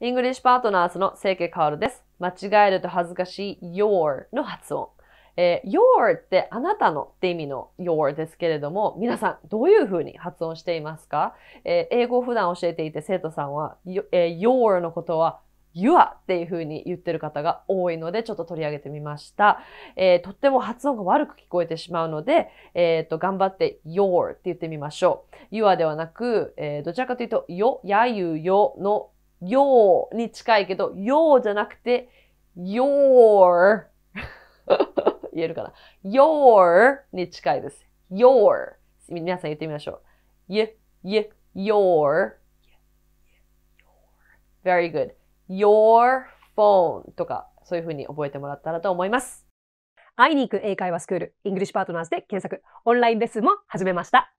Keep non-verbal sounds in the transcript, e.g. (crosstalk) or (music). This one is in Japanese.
イングリッシュパートナーズの清家カオルです。間違えると恥ずかしい your の発音。えー、your ってあなたのって意味の your ですけれども、皆さんどういうふうに発音していますか、えー、英語を普段教えていて生徒さんは、えー、your のことは your っていうふうに言ってる方が多いので、ちょっと取り上げてみました。えー、とっても発音が悪く聞こえてしまうので、えー、と、頑張って your って言ってみましょう。your ではなく、えー、どちらかというと、よ、やゆよのよ o に近いけど、よ o じゃなくて、your (laughs) 言えるかな ?your に近いです。your 皆さん言ってみましょう。y y your very good your phone とかそういうふうに覚えてもらったらと思います。会いに行く英会話スクール、イングリッシュパートナーズで検索、オンラインレッスンも始めました。